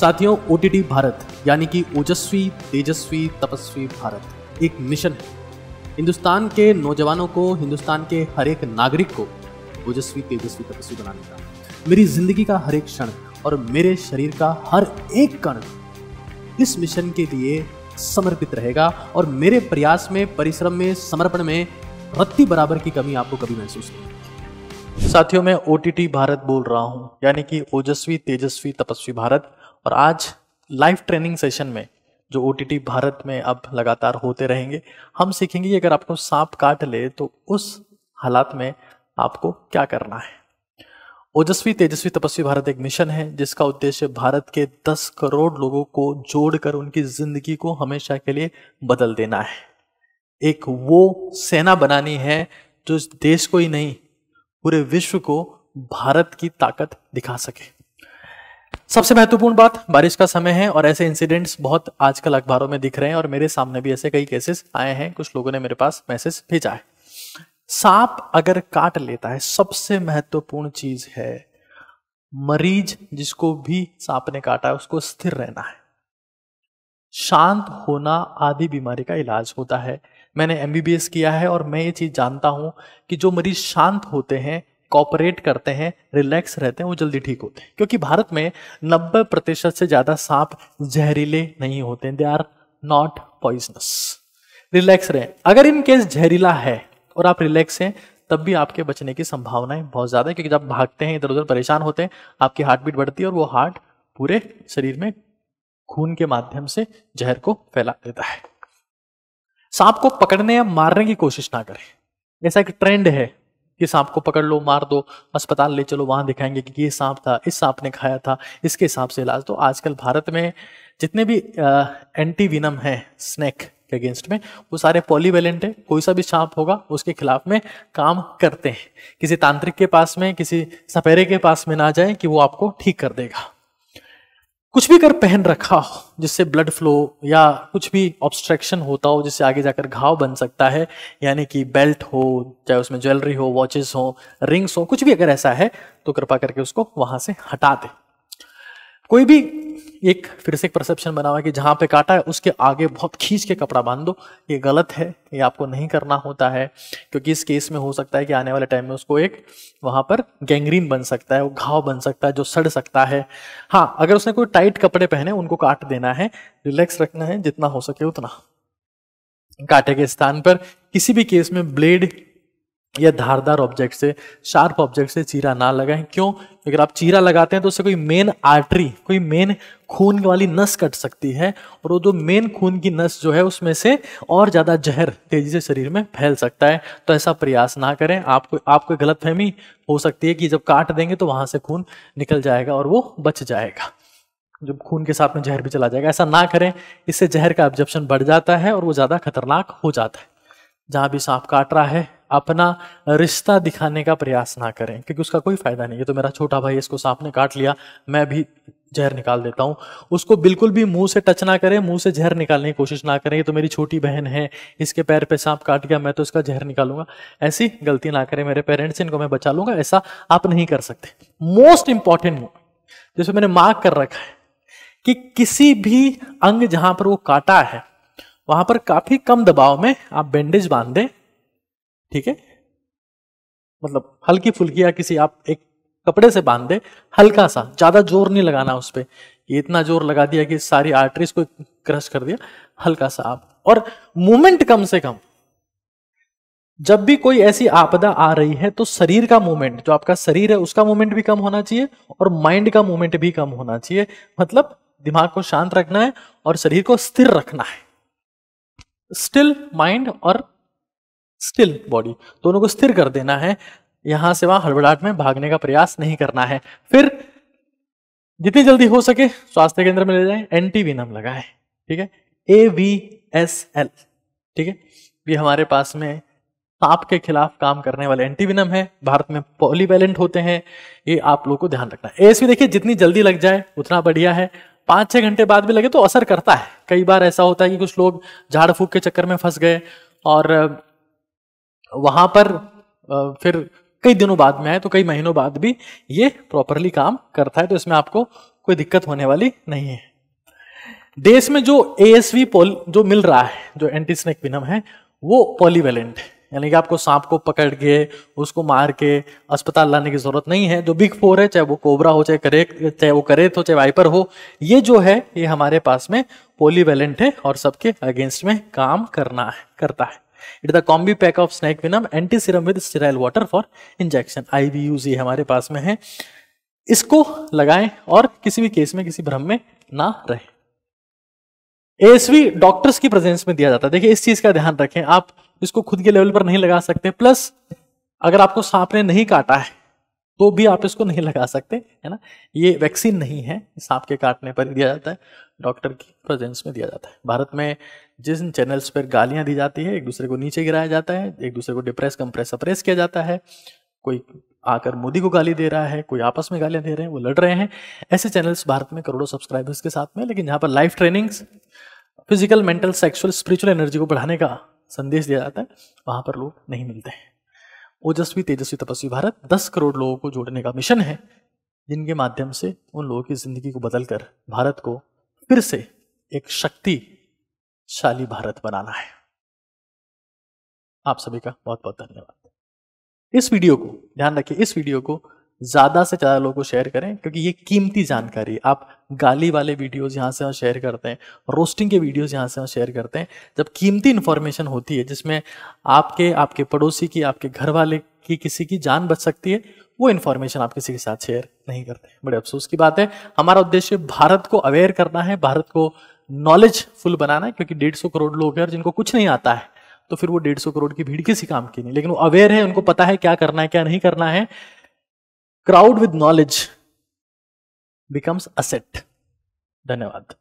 साथियों ओ भारत यानी कि ओजस्वी तेजस्वी तपस्वी भारत एक मिशन है हिंदुस्तान के नौजवानों को हिंदुस्तान के हर एक नागरिक को ओजस्वी तेजस्वी तपस्वी बनाने का मेरी जिंदगी का हर एक क्षण और मेरे शरीर का हर एक कण इस मिशन के लिए समर्पित रहेगा और मेरे प्रयास में परिश्रम में समर्पण में रत्ती बराबर की कमी आपको कभी महसूस नहीं साथियों मैं ओ भारत बोल रहा हूँ यानी कि ओजस्वी तेजस्वी तपस्वी भारत और आज लाइव ट्रेनिंग सेशन में जो ओ भारत में अब लगातार होते रहेंगे हम सीखेंगे कि अगर आपको सांप काट ले तो उस हालात में आपको क्या करना है ओजस्वी तेजस्वी तपस्वी भारत एक मिशन है जिसका उद्देश्य भारत के 10 करोड़ लोगों को जोड़कर उनकी जिंदगी को हमेशा के लिए बदल देना है एक वो सेना बनानी है जो देश को ही नहीं पूरे विश्व को भारत की ताकत दिखा सके सबसे महत्वपूर्ण बात बारिश का समय है और ऐसे इंसिडेंट्स बहुत आजकल अखबारों में दिख रहे हैं और मेरे सामने भी ऐसे कई केसेस आए हैं कुछ लोगों ने मेरे पास मैसेज भेजा है सांप अगर काट लेता है सबसे महत्वपूर्ण चीज है मरीज जिसको भी सांप ने काटा है उसको स्थिर रहना है शांत होना आदि बीमारी का इलाज होता है मैंने एमबीबीएस किया है और मैं ये चीज जानता हूं कि जो मरीज शांत होते हैं कॉपरेट करते हैं रिलैक्स रहते हैं वो जल्दी ठीक होते हैं क्योंकि भारत में नब्बे प्रतिशत से ज़्यादा सांप जहरीले नहीं होते they are not poisonous relax रहे अगर इन केस जहरीला है और आप रिलैक्स हैं तब भी आपके बचने की संभावनाएं बहुत ज़्यादा है क्योंकि जब भागते हैं इधर उधर परेशान होते हैं आपकी हार्ट बीट बढ़ती है और वो हार्ट पूरे शरीर में खून के माध्यम से जहर को फैला देता है सांप को पकड़ने या मारने की कोशिश ना करें ऐसा एक ट्रेंड है ये सांप को पकड़ लो मार दो अस्पताल ले चलो वहाँ दिखाएंगे कि ये सांप था इस सांप ने खाया था इसके हिसाब से इलाज तो आजकल भारत में जितने भी एंटी विनम हैं स्नैक के अगेंस्ट में वो सारे पॉलीवेलेंट है कोई सा भी सांप होगा उसके खिलाफ में काम करते हैं किसी तांत्रिक के पास में किसी सपेरे के पास में ना जाए कि वो आपको ठीक कर देगा कुछ भी कर पहन रखा हो जिससे ब्लड फ्लो या कुछ भी ऑब्स्ट्रक्शन होता हो जिससे आगे जाकर घाव बन सकता है यानी कि बेल्ट हो चाहे उसमें ज्वेलरी हो वॉचेस हो रिंग्स हो कुछ भी अगर ऐसा है तो कृपा करके उसको वहां से हटा दे कोई भी एक फिर से एक परसेप्शन बना हुआ है कि जहाँ पे काटा है उसके आगे बहुत खींच के कपड़ा बांध दो ये गलत है ये आपको नहीं करना होता है क्योंकि इस केस में हो सकता है कि आने वाले टाइम में उसको एक वहाँ पर गैंग्रीन बन सकता है वो घाव बन सकता है जो सड़ सकता है हाँ अगर उसने कोई टाइट कपड़े पहने उनको काट देना है रिलैक्स रखना है जितना हो सके उतना काटे के स्थान पर किसी भी केस में ब्लेड या धारदार ऑब्जेक्ट से शार्प ऑब्जेक्ट से चीरा ना लगाएं क्यों अगर आप चीरा लगाते हैं तो उससे कोई मेन आर्टरी कोई मेन खून वाली नस कट सकती है और वो जो मेन खून की नस जो है उसमें से और ज़्यादा जहर तेजी से शरीर में फैल सकता है तो ऐसा प्रयास ना करें आपको आपको गलतफहमी हो सकती है कि जब काट देंगे तो वहाँ से खून निकल जाएगा और वो बच जाएगा जब खून के साथ में जहर भी चला जाएगा ऐसा ना करें इससे जहर का ऑब्जेप्शन बढ़ जाता है और वो ज़्यादा खतरनाक हो जाता है जहां भी सांप काट रहा है अपना रिश्ता दिखाने का प्रयास ना करें क्योंकि उसका कोई फायदा नहीं है तो मेरा छोटा भाई इसको सांप ने काट लिया मैं भी जहर निकाल देता हूं उसको बिल्कुल भी मुंह से टच ना करें मुंह से जहर निकालने की कोशिश ना करें ये तो मेरी छोटी बहन है इसके पैर पे सांप काट गया मैं तो इसका जहर निकालूंगा ऐसी गलती ना करें मेरे पेरेंट्स इनको मैं बचा लूंगा ऐसा आप नहीं कर सकते मोस्ट इंपॉर्टेंट जैसे मैंने मार्क कर रखा है कि किसी भी अंग जहां पर वो काटा है वहां पर काफी कम दबाव में आप बैंडेज बांध दें ठीक है मतलब हल्की फुल्की या किसी आप एक कपड़े से बांध दें हल्का सा ज्यादा जोर नहीं लगाना उस पर इतना जोर लगा दिया कि सारी आर्टरीज को क्रश कर दिया हल्का सा आप और मूवमेंट कम से कम जब भी कोई ऐसी आपदा आ रही है तो शरीर का मूवमेंट जो आपका शरीर है उसका मूवमेंट भी कम होना चाहिए और माइंड का मूवमेंट भी कम होना चाहिए मतलब दिमाग को शांत रखना है और शरीर को स्थिर रखना है स्टिल माइंड और स्टिल बॉडी दोनों को स्थिर कर देना है यहां से वहां हड़बड़ाहट में भागने का प्रयास नहीं करना है फिर जितनी जल्दी हो सके स्वास्थ्य केंद्र में ले जाए एंटी विनम लगाए ठीक है ए वी एस एल ठीक है ये हमारे पास में सांप के खिलाफ काम करने वाले एंटीविनम है भारत में पॉलीवेलेंट होते हैं ये आप लोगों को ध्यान रखना है एस भी देखिए जितनी जल्दी लग जाए उतना बढ़िया है पांच छह घंटे बाद भी लगे तो असर करता है कई बार ऐसा होता है कि कुछ लोग झाड़ फूक के चक्कर में फंस गए और वहां पर फिर कई दिनों बाद में आए तो कई महीनों बाद भी ये प्रॉपरली काम करता है तो इसमें आपको कोई दिक्कत होने वाली नहीं है देश में जो ए एस वी जो मिल रहा है जो एंटी स्नेक विनम है वो पॉलीवेलेंट है यानी कि आपको सांप को पकड़ के उसको मार के अस्पताल लाने की जरूरत नहीं है जो बिग फोर है चाहे वो कोबरा हो चाहे करे चाहे वो करे हो चाहे वाइपर हो ये जो है ये हमारे पास में पोलीवेलेंट है और सबके अगेंस्ट में काम करना है करता है it the combi pack of snake venom anti serum with sterile water for injection I V U G हमारे पास में है इसको लगाएं और किसी भी केस में किसी भ्रम में ना रहे एएसवी डॉक्टर्स की प्रेजेंस में दिया जाता है देखिए इस चीज का ध्यान रखें आप इसको खुद के लेवल पर नहीं लगा सकते प्लस अगर आपको सांप ने नहीं काटा है तो भी आप इसको नहीं लगा सकते है ना ये वैक्सीन नहीं है सांप के काटने पर दिया जाता है डॉक्टर की प्रेजेंस में दिया जाता है भारत में जिन चैनल्स पर गालियां दी जाती है एक दूसरे को नीचे गिराया जाता है एक दूसरे को डिप्रेस कंप्रेस अप्रेस किया जाता है कोई आकर मोदी को गाली दे रहा है कोई आपस में गालियां दे रहे हैं वो लड़ रहे हैं ऐसे चैनल्स भारत में करोड़ों सब्सक्राइबर्स के साथ में लेकिन यहाँ पर live trainings physical mental sexual spiritual energy को बढ़ाने का संदेश दिया जाता है वहाँ पर लोग नहीं मिलते हैं ओजस्वी तेजस्वी तपस्वी भारत दस करोड़ लोगों को जोड़ने का मिशन है जिनके माध्यम से उन लोगों की जिंदगी को बदलकर भारत को फिर से एक शक्तिशाली भारत बनाना है आप सभी का बहुत बहुत धन्यवाद इस वीडियो को ध्यान रखिए इस वीडियो को ज़्यादा से ज़्यादा लोगों को शेयर करें क्योंकि ये कीमती जानकारी आप गाली वाले वीडियोस यहाँ से हम शेयर करते हैं रोस्टिंग के वीडियोस यहाँ से हम शेयर करते हैं जब कीमती इन्फॉर्मेशन होती है जिसमें आपके आपके पड़ोसी की आपके घर वाले की किसी की जान बच सकती है वो इन्फॉर्मेशन आप किसी के साथ शेयर नहीं करते बड़े अफसोस की बात है हमारा उद्देश्य भारत को अवेयर करना है भारत को नॉलेजफुल बनाना है क्योंकि डेढ़ सौ करोड़ लोग हैं जिनको कुछ नहीं आता है तो फिर वो डेढ़ सौ करोड़ की भीड़ किसी काम की नहीं लेकिन वो अवेयर है उनको पता है क्या करना है क्या नहीं करना है crowd with knowledge becomes asset धन्यवाद